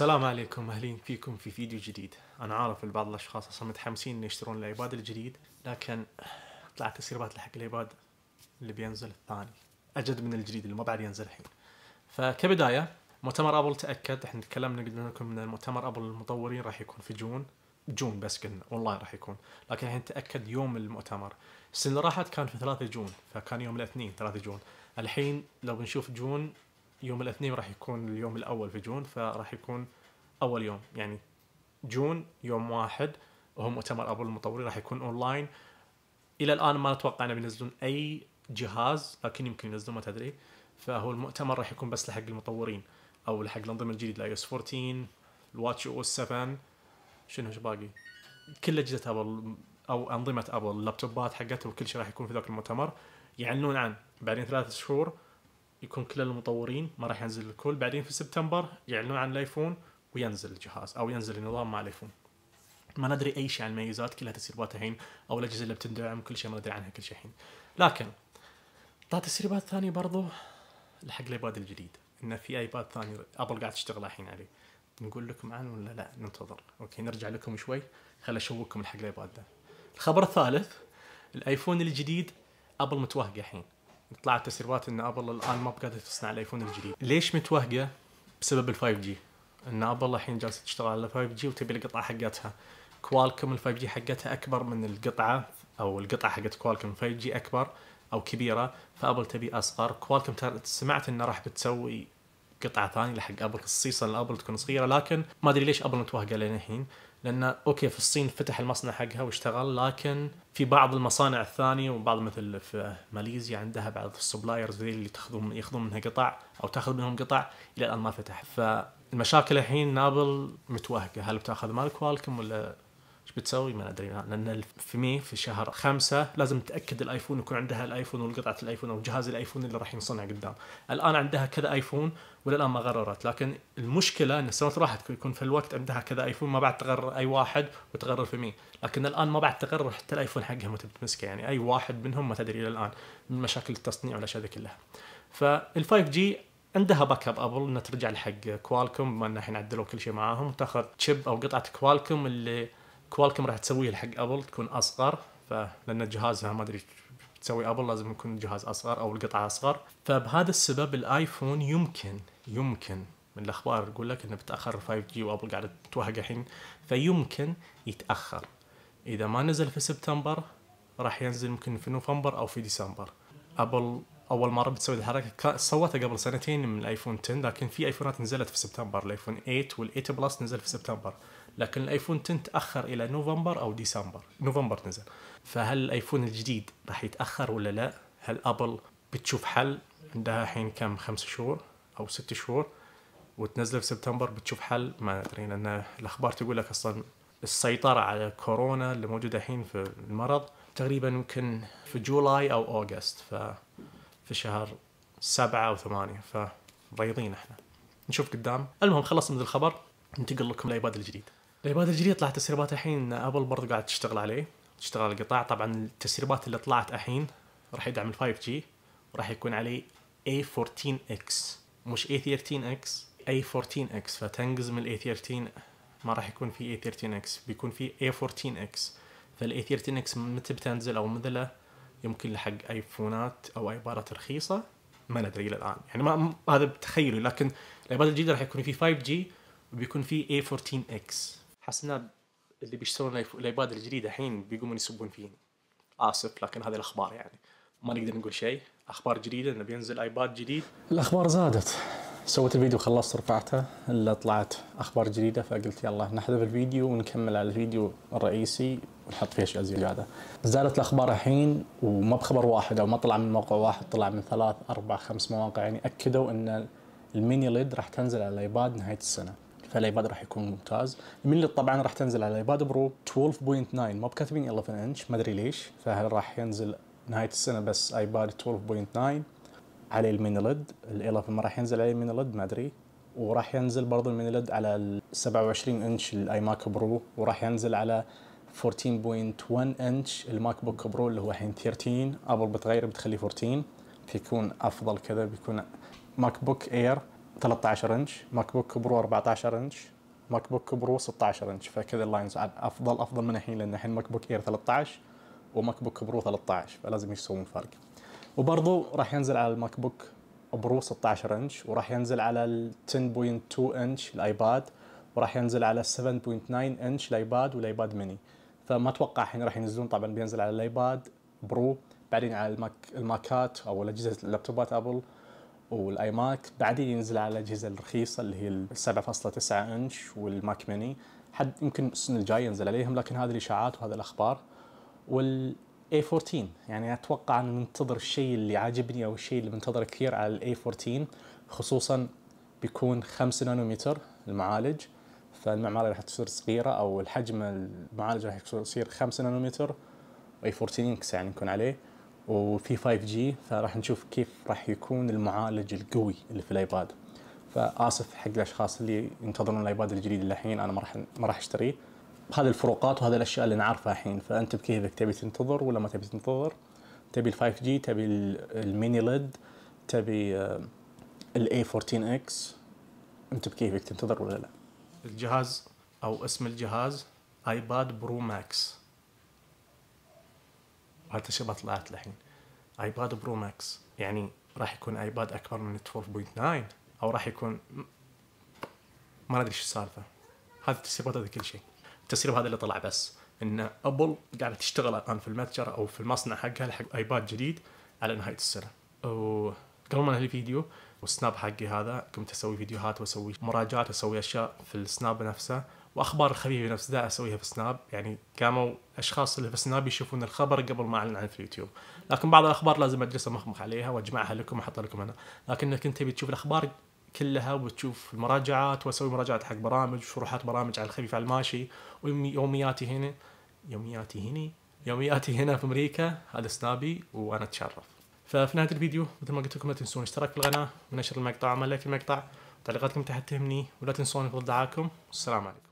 السلام عليكم اهلين فيكم في فيديو جديد انا عارف البعض الاشخاص اصلا متحمسين ان يشترون الايباد الجديد لكن طلعت تسريبات لحق الايباد اللي بينزل الثاني اجد من الجديد اللي ما بعد ينزل الحين فكبدايه مؤتمر ابل تاكد احنا تكلمنا قلنا لكم ان مؤتمر ابل المطورين راح يكون في جون جون بس قلنا والله راح يكون لكن الحين تاكد يوم المؤتمر السنه اللي راحت كان في 3 جون فكان يوم الاثنين 3 جون الحين لو بنشوف جون يوم الاثنين راح يكون اليوم الاول في جون فراح يكون اول يوم يعني جون يوم واحد وهو مؤتمر ابل المطورين راح يكون اونلاين الى الان ما اتوقع انهم بينزلون اي جهاز لكن يمكن ينزلون ما تدري فهو المؤتمر راح يكون بس لحق المطورين او لحق الانظمه الجديده الاي اس 14 الواتش او اس 7 شنو ايش باقي كل اجهزه ابل او انظمه ابل اللابتوبات حقتها وكل شيء راح يكون في ذاك المؤتمر يعلنون عن بعدين ثلاث شهور يكون كل المطورين ما راح ينزل الكل بعدين في سبتمبر يعلنون عن الايفون وينزل الجهاز او ينزل النظام مع الايفون ما ندري اي شيء عن الميزات كلها تسريبات الحين او الاجهزه اللي بتندعم كل شيء ما ندري عنها كل شيء الحين لكن طلعت تسريبات ثانيه برضو لحق الايباد الجديد انه في ايباد ثاني ابل قاعد تشتغل الحين عليه نقول لكم عنه ولا لا ننتظر اوكي نرجع لكم شوي خل اشوفكم الحق الايباد ده الخبر الثالث الايفون الجديد ابل متوهقه الحين طلعت تسريبات ان ابل الان ما بقدر تصنع الايفون الجديد ليش متوهقه بسبب ال 5 جي ان ابل الحين جالسه تشتغل على 5 جي وتبي القطعه حقتها كوالكم ال 5 جي حقتها اكبر من القطعه او القطعه حقت كوالكم 5 جي اكبر او كبيره فابل تبي اصغر كوالكم سمعت انه راح بتسوي قطعه ثانيه لحق ابل خصيصا لابل تكون صغيره لكن ما ادري ليش ابل متوهقه لين الحين لان اوكي في الصين فتح المصنع حقها واشتغل لكن في بعض المصانع الثانيه وبعض مثل في ماليزيا عندها بعض السبلايرز اللي تاخذون ياخذون منها قطع او تاخذ منهم قطع الى الان ما فتح فالمشاكل الحين نابل متوهقه هل بتاخذ مال كوالكم ولا ايش بتسوي ما ادري لان في مي في شهر خمسة لازم تاكد الايفون يكون عندها الايفون والقطعه الايفون او جهاز الايفون اللي راح ينصنع قدام الان عندها كذا ايفون ولا الان ما غررت لكن المشكله ان السنوات راحت يكون في الوقت عندها كذا ايفون ما بعد تغرر اي واحد وتغرر في مي لكن الان ما بعد تغرر حتى الايفون حقها متى بتمسكه يعني اي واحد منهم ما تدري الى الان من مشاكل التصنيع والاشياء ذي كلها فال5 جي عندها باك اب ابل انها ترجع لحق كوالكم بما ان الحين عدلوا كل شيء معاهم وتاخذ تشيب او قطعه كوالكم اللي كوالكم راح تسويه حق ابل تكون اصغر فلان جهازها ما ادري تسوي ابل لازم يكون الجهاز اصغر او القطعه اصغر فبهذا السبب الايفون يمكن يمكن من الاخبار يقول لك انه بتاخر 5 جي وابل قاعده تتوهق الحين فيمكن يتاخر اذا ما نزل في سبتمبر راح ينزل ممكن في نوفمبر او في ديسمبر ابل اول مره بتسوي الحركه سوتها قبل سنتين من الايفون 10 لكن في ايفونات نزلت في سبتمبر الايفون 8 وال8 بلس نزل في سبتمبر لكن الايفون 10 تاخر الى نوفمبر او ديسمبر نوفمبر نزل فهل الايفون الجديد راح يتاخر ولا لا هل ابل بتشوف حل عندها الحين كم خمس شهور او ست شهور وتنزله في سبتمبر بتشوف حل ما ندري لان الاخبار تقول لك اصلا السيطره على كورونا اللي موجوده الحين في المرض تقريبا يمكن في جولاي او اوغست ف في شهر سبعة أو ثمانية فريضين احنا نشوف قدام المهم خلصنا من الخبر ننتقل لكم الايباد الجديد الايباد الجديده طلعت تسريبات الحين ابل برضه قاعد تشتغل عليه تشتغل على القطاع طبعا التسريبات اللي طلعت الحين راح يدعم ال 5 جي وراح يكون عليه A14X مش A13X A14X فتنقز من A13 ما راح يكون في A13X بيكون في A14X فال A13X متى بتنزل او متى يمكن لحق ايفونات او ايبادات رخيصه ما ندري الى الان يعني ما هذا بتخيلي لكن الايباد الجديده راح يكون في 5G وبيكون في A14X حاسس اللي بيشترون الايباد الجديد الحين بيقومون يسبون فيني اسف لكن هذه الاخبار يعني ما نقدر نقول شيء اخبار جديده انه بينزل ايباد جديد الاخبار زادت سويت الفيديو خلصت رفعته الا طلعت اخبار جديده فقلت يلا نحذف الفيديو ونكمل على الفيديو الرئيسي ونحط فيه اشياء زياده. زادت الاخبار الحين وما بخبر واحد او ما طلع من موقع واحد طلع من ثلاث اربع خمس مواقع يعني اكدوا ان الميني ليد راح تنزل على الايباد نهايه السنه. فالايباد راح يكون ممتاز اللي طبعا راح تنزل على الايباد برو 12.9 ما بكاتبين 11 انش ما ادري ليش فهل راح ينزل نهايه السنه بس ايباد 12.9 عليه المينيلد ال 11 ما راح ينزل عليه المينيلد ما ادري وراح ينزل برضه المينيلد على ال 27 انش الاي ماك برو وراح ينزل على 14.1 انش الماك بوك برو اللي هو الحين 13 ابل بتغير بتخليه 14 بيكون افضل كذا بيكون ماك بوك اير 13 انش ماك بوك برو 14 انش ماك بوك برو 16 انش فكذا اللاينز افضل افضل من الحين لان الحين ماك بوك اير 13 وماك بوك برو 13 فلازم يسوون فرق وبرضه راح ينزل على الماك بوك برو 16 انش وراح ينزل على ال 10.2 انش الايباد وراح ينزل على 7.9 انش الايباد والايباد ميني فما اتوقع الحين راح ينزلون طبعا بينزل على الايباد برو بعدين على الماك الماكات او اجهزه اللابتوبات ابل والاي ماك بعدين ينزل على الاجهزه الرخيصه اللي هي ال 7.9 انش والماك ميني حد يمكن السنه الجايه ينزل عليهم لكن هذه الاشاعات وهذه الاخبار وال A14 يعني اتوقع ان منتظر الشيء اللي عاجبني او الشيء اللي منتظره كثير على ال A14 خصوصا بيكون 5 نانومتر المعالج فالمعماره راح تصير صغيرة او الحجم المعالج راح يصير 5 نانومتر و A14 اكس يعني يكون عليه وفي 5 جي فراح نشوف كيف راح يكون المعالج القوي اللي في الايباد فاسف حق الاشخاص اللي ينتظرون الايباد الجديد الحين انا ما راح ما راح اشتريه هذه الفروقات وهذه الاشياء اللي نعرفها الحين فانت بكيفك تبي تنتظر ولا ما تبي تنتظر تبي ال 5 جي تبي الميني ليد تبي الاي 14 اكس انت بكيفك تنتظر ولا لا الجهاز او اسم الجهاز ايباد برو ماكس وهذا ما طلعت الحين ايباد برو ماكس يعني راح يكون ايباد اكبر من 12.9 او راح يكون ما ادري شو السالفه هذه التسريبات هذا كل شيء التسريب هذا اللي طلع بس ان ابل قاعده تشتغل الان في المتجر او في المصنع حقها حق ايباد جديد على نهايه السنه وقبل ما انهي الفيديو والسناب حقي هذا قمت اسوي فيديوهات واسوي مراجعات واسوي اشياء في السناب نفسه واخبار الخفيفه نفس ذا اسويها في سناب يعني قاموا الاشخاص اللي في سناب يشوفون الخبر قبل ما اعلن عنه في اليوتيوب لكن بعض الاخبار لازم اجلس امخمخ عليها واجمعها لكم واحطها لكم هنا لكنك انت بتشوف الاخبار كلها وتشوف المراجعات واسوي مراجعات حق برامج وشروحات برامج على الخفيف على الماشي ويومياتي هنا يومياتي هنا يومياتي هنا في امريكا هذا سنابي وانا اتشرف ففي نهايه الفيديو مثل ما قلت لكم لا تنسون الاشتراك في القناه ونشر المقطع وعمل لايك المقطع تعليقاتكم تحت تهمني ولا تنسون افضل دعاكم والسلام عليكم